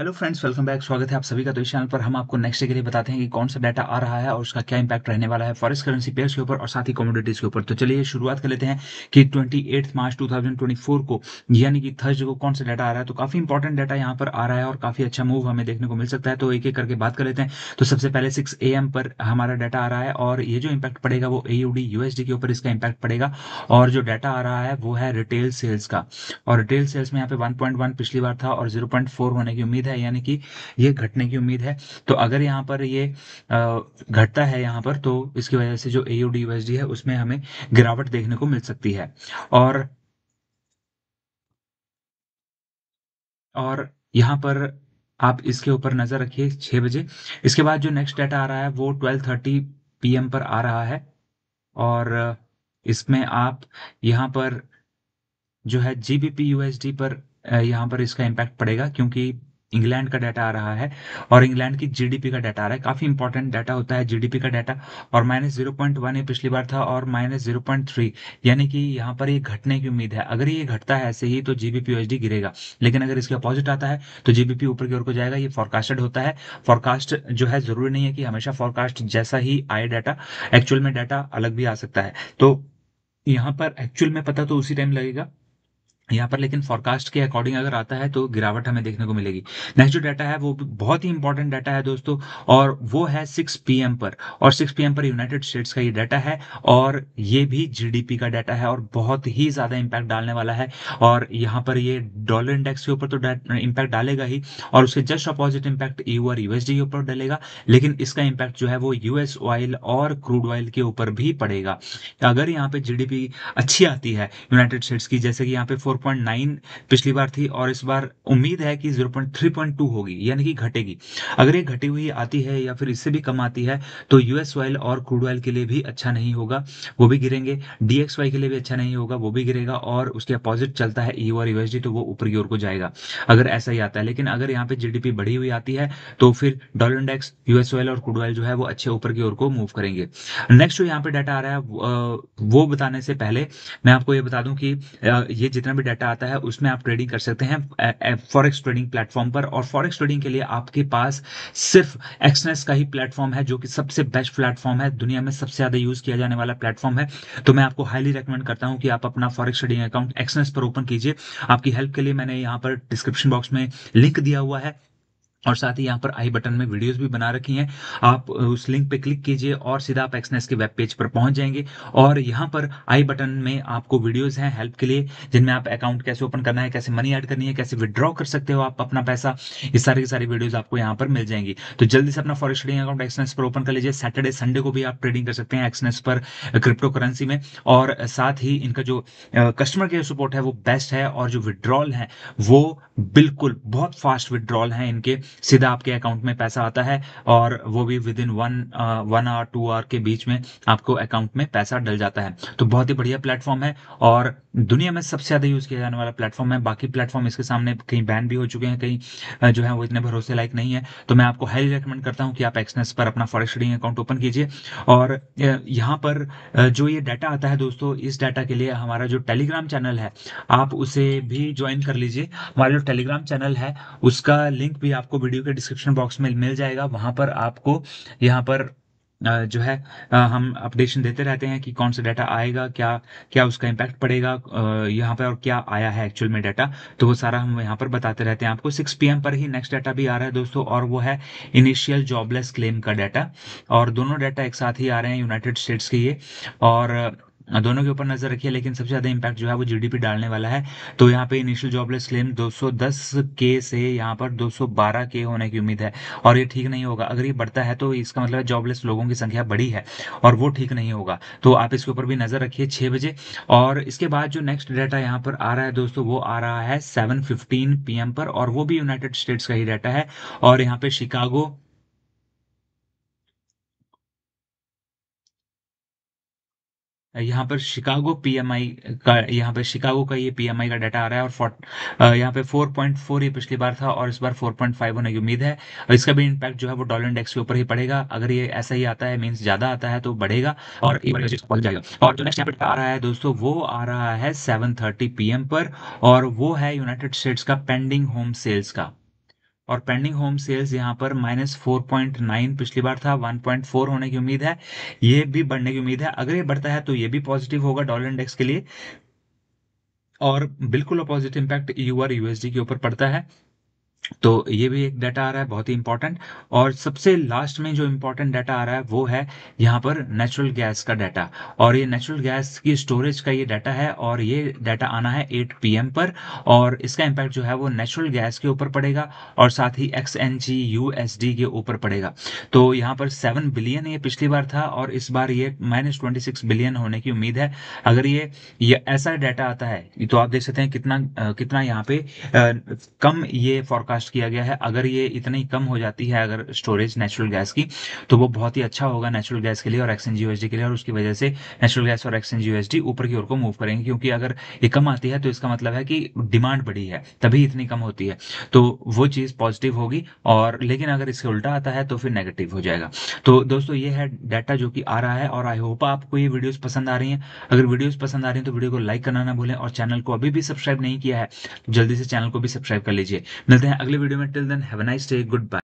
hello friends welcome back स्वागत है आप सभी का तो इस चैनल पर हम आपको नेक्स्ट डे के लिए बताते हैं कि कौन सा डाटा आ रहा है और उसका क्या इंपैक्ट रहने वाला है फॉरेस्ट करेंसी पेयर्स के ऊपर और साथ ही कमोडिटीज के ऊपर तो चलिए शुरुआत कर लेते हैं कि ट्वेंटी मार्च 2024 को यानी कि थर्सडे को कौन सा डाटा आ रहा है तो काफी इंपॉर्टेंट डाटा यहाँ पर आ रहा है और काफी अच्छा मूव हमें देखने को मिल सकता है तो एक एक करके बात कर लेते हैं तो सबसे पहले सिक्स ए पर हमारा डाटा आ रहा है और ये जो इम्पैक्ट पड़ेगा वो ए यूएसडी के ऊपर इसका इम्पैक्ट पड़ेगा और जो डाटा आ रहा है वो है रिटेल सेल्स का और रिटेल सेल्स में यहाँ पे वन पिछली बार था और जीरो होने की उम्मीद है यानी कि ये घटने की उम्मीद है तो अगर यहाँ पर ये घटता है यहाँ पर तो इसकी वजह से जो ए डी यूएसडी है उसमें हमें गिरावट देखने को मिल सकती है और और यहाँ पर आप इसके ऊपर नजर रखिए छह बजे इसके बाद जो नेक्स्ट डेटा आ रहा है वो ट्वेल्व थर्टी पी पर आ रहा है और इसमें आप यहाँ पर जो है जीबीपी यूएसडी पर यहाँ पर इसका इम्पैक्ट पड़ेगा क्योंकि इंग्लैंड का डाटा आ रहा है और इंग्लैंड की जीडीपी का डाटा आ रहा है काफी इंपॉर्टेंट डाटा होता है जीडीपी का डाटा और माइनस जीरो पॉइंट वन पिछली बार था और माइनस जीरो पॉइंट थ्री यानी कि यहाँ पर ये घटने की उम्मीद है अगर ये घटता है ऐसे ही तो जीबीपी गिरेगा लेकिन अगर इसके अपोजिट आता है तो जीबीपी ऊपर की ओर को जाएगा ये फॉरकास्टेड होता है फॉरकास्ट जो है जरूरी नहीं है कि हमेशा फॉरकास्ट जैसा ही आए डाटा एक्चुअल में डाटा अलग भी आ सकता है तो यहाँ पर एक्चुअल में पता तो उसी टाइम लगेगा यहाँ पर लेकिन फॉरकास्ट के अकॉर्डिंग अगर आता है तो गिरावट हमें देखने को मिलेगी नेक्स्ट जो डाटा है वो बहुत ही इंपॉर्टेंट डाटा है दोस्तों और वो है 6 पीएम पर और 6 पीएम पर यूनाइटेड स्टेट्स का ये डाटा है और ये भी जीडीपी का डाटा है और बहुत ही ज़्यादा इम्पैक्ट डालने वाला है और यहाँ पर ये डॉलर इंडेक्स के ऊपर तो इम्पैक्ट डालेगा ही और उसके जस्ट अपोजिट इम्पैक्ट यू और यूएसडी के ऊपर डालेगा लेकिन इसका इम्पैक्ट जो है वो यूएस ऑयल और क्रूड ऑयल के ऊपर भी पड़ेगा अगर यहाँ पे जी अच्छी आती है यूनाइटेड स्टेट्स की जैसे कि यहाँ पे फोर 0.9 पिछली बार थी और इस बार उम्मीद है कि 0.3.2 होगी यानी कि घटेगी अगर ये घटी हुई आती है या फिर इससे भी कम आती है तो यूएस ऑयल और क्रूड ऑयल के लिए भी अच्छा नहीं होगा वो भी गिरेंगे डीएक्सवाई के लिए भी अच्छा नहीं होगा वो भी गिरेगा और उसके अपोजिट चलता है ई e और यूएसडी तो वो ऊपर की ओर को जाएगा अगर ऐसा ही आता है लेकिन अगर यहाँ पे जीडीपी बढ़ी हुई आती है तो फिर डॉलर इंडेक्स यूएस ऑयल और क्रूड ऑयल जो है वो अच्छे ऊपर की ओर को मूव करेंगे नेक्स्ट जो यहाँ पे डाटा आ रहा है वो बताने से पहले मैं आपको ये बता दूं कि ये जितना भी डाटा आता है उसमें आप ट्रेडिंग कर सकते हैं फॉरेक्स ट्रेडिंग प्लेटफॉर्म पर और फॉरेक्स ट्रेडिंग के लिए आपके पास सिर्फ एक्सनेस का ही प्लेटफॉर्म है जो कि सबसे बेस्ट प्लेटफॉर्म है दुनिया में सबसे ज़्यादा यूज़ किया जाने वाला प्लेटफॉर्म है तो मैं आपको हाईली रिकमेंड करता हूँ कि आप अपना फॉरेक्स ट्रेडिंग अकाउंट एक्सनेस पर ओपन कीजिए आपकी हेल्प के लिए मैंने यहाँ पर डिस्क्रिप्शन बॉक्स में लिंक दिया हुआ है और साथ ही यहाँ पर आई बटन में वीडियोस भी बना रखी हैं आप उस लिंक पे क्लिक कीजिए और सीधा आप एक्सनेस के वेब पेज पर पहुंच जाएंगे और यहाँ पर आई बटन में आपको वीडियोस हैं हेल्प के लिए जिनमें आप अकाउंट कैसे ओपन करना है कैसे मनी ऐड करनी है कैसे विड्रॉ कर सकते हो आप अपना पैसा ये सारे की सारी वीडियोज आपको यहाँ पर मिल जाएंगी तो जल्दी से अपना फॉरेस्ट ट्रेडिंग अकाउंट एक्सनेस पर ओपन कर लीजिए सैटरडे संडे को भी आप ट्रेडिंग कर सकते हैं एक्सनेस पर क्रिप्टो करेंसी में और साथ ही इनका जो कस्टमर केयर सपोर्ट है वो बेस्ट है और जो विड्रॉल है वो बिल्कुल बहुत फास्ट विड्रॉल है इनके सीधा आपके अकाउंट में पैसा आता है और वो भी within one one hour two hour के बीच में आपको अकाउंट में पैसा डल जाता है तो बहुत ही बढ़िया प्लेटफॉर्म है और दुनिया में सबसे ज्यादा यूज किया जाने वाला प्लेटफॉर्म है बाकी प्लेटफॉर्म इसके सामने कहीं बैन भी हो चुके हैं कहीं uh, जो है वो इतने भरोसे लायक नहीं है तो मैं आपको हाईली रिकमेंड करता हूँ कि आप एक्सनेस पर अपना फॉरेस्ट ट्रेडिंग अकाउंट ओपन कीजिए और uh, यहाँ पर uh, जो ये डाटा आता है दोस्तों इस डाटा के लिए हमारा जो टेलीग्राम चैनल है आप उसे भी ज्वाइन कर लीजिए हमारा जो टेलीग्राम चैनल है उसका लिंक भी आपको आपको वीडियो के डिस्क्रिप्शन बॉक्स में मिल जाएगा वहां पर आपको यहाँ पर जो है हम अपडेशन देते रहते हैं कि कौन सा डाटा आएगा क्या क्या उसका इम्पैक्ट पड़ेगा यहाँ पर और क्या आया है एक्चुअल में डाटा तो वो सारा हम यहाँ पर बताते रहते हैं आपको 6 पीएम पर ही नेक्स्ट डाटा भी आ रहा है दोस्तों और वो है इनिशियल जॉबलेस क्लेम का डाटा और दोनों डाटा एक साथ ही आ रहे हैं यूनाइटेड स्टेट्स के ये और हाँ, दोनों के ऊपर नजर रखिए लेकिन सबसे ज्यादा इम्पैक्ट जो है वो जीडीपी डालने वाला है तो यहाँ पे इनिशियल जॉबलेस क्लेम 210 के से यहाँ पर 212 के होने की उम्मीद है और ये ठीक नहीं होगा अगर ये बढ़ता है तो इसका मतलब जॉबलेस लोगों की संख्या बढ़ी है और वो ठीक नहीं होगा तो आप इसके ऊपर भी नजर रखिए छः बजे और इसके बाद जो नेक्स्ट डाटा यहाँ पर आ रहा है दोस्तों वो आ रहा है सेवन फिफ्टीन पर और वो भी यूनाइटेड स्टेट्स का ही डाटा है और यहाँ पे शिकागो यहाँ पर शिकागो पीएमआई का यहाँ पर शिकागो का ये पीएमआई का डाटा आ रहा है और फोर यहाँ पे 4.4 ये पिछली बार था और इस बार 4.5 होने की उम्मीद है और इसका भी इम्पैक्ट जो है वो डॉलर इंडेक्स के ऊपर ही पड़ेगा अगर ये ऐसा ही आता है मीन्स ज्यादा आता है तो बढ़ेगा और जाएगा और जो नेक्स्ट यहाँ आ रहा है दोस्तों वो आ रहा है सेवन थर्टी पर और वो है यूनाइटेड स्टेट्स का पेंडिंग होम सेल्स का और पेंडिंग होम सेल्स यहाँ पर माइनस फोर पॉइंट नाइन पिछली बार था वन पॉइंट फोर होने की उम्मीद है ये भी बढ़ने की उम्मीद है अगर ये बढ़ता है तो ये भी पॉजिटिव होगा डॉलर इंडेक्स के लिए और बिल्कुल opposite impact EUR USD के ऊपर पड़ता है तो ये भी एक डाटा आ रहा है बहुत ही इंपॉर्टेंट और सबसे लास्ट में जो इम्पोर्टेंट डाटा आ रहा है वो है यहाँ पर नेचुरल गैस का डाटा और ये नेचुरल गैस की स्टोरेज का ये डाटा है और ये डाटा आना है 8 पीएम पर और इसका इम्पैक्ट जो है वो नेचुरल गैस के ऊपर पड़ेगा और साथ ही X N G U S D के ऊपर पड़ेगा तो यहाँ पर सेवन बिलियन ये पिछली बार था और इस बार ये माइनस ट्वेंटी सिक्स बिलियन होने की उम्मीद है अगर ये, ये ऐसा डाटा आता है तो आप देख सकते हैं कितना कितना यहाँ पे कम ये फॉरकास्ट फोरकास्ट किया गया है अगर ये इतनी कम हो जाती है अगर स्टोरेज नेचुरल गैस की तो वो बहुत ही अच्छा होगा नेचुरल गैस के लिए और एक्सएन यूएसडी के लिए और उसकी वजह से नेचुरल गैस और एक्सएन यूएसडी ऊपर की ओर को मूव करेंगे क्योंकि अगर ये कम आती है तो इसका मतलब है कि डिमांड बढ़ी है तभी इतनी कम होती है तो वो चीज़ पॉजिटिव होगी और लेकिन अगर इसके उल्टा आता है तो फिर नेगेटिव हो जाएगा तो दोस्तों ये है डाटा जो कि आ रहा है और आई होप आपको ये वीडियोस पसंद आ रही हैं अगर वीडियोस पसंद आ रही हैं तो वीडियो को लाइक करना ना भूलें और चैनल को अभी भी सब्सक्राइब नहीं किया है तो जल्दी से चैनल को भी सब्सक्राइब कर लीजिए मिलते हैं अगले वीडियो में till then have a nice day good bye